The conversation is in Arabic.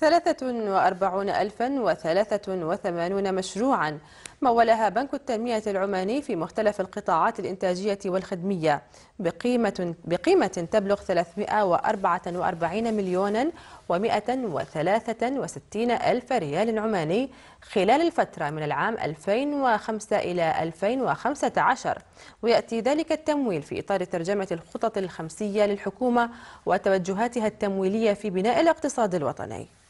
43383 مشروعا مولها بنك التنمية العماني في مختلف القطاعات الإنتاجية والخدمية بقيمة, بقيمة تبلغ 344 مليونا و163 ألف ريال عماني خلال الفترة من العام 2005 إلى 2015 ويأتي ذلك التمويل في إطار ترجمة الخطط الخمسية للحكومة وتوجهاتها التمويلية في بناء الاقتصاد الوطني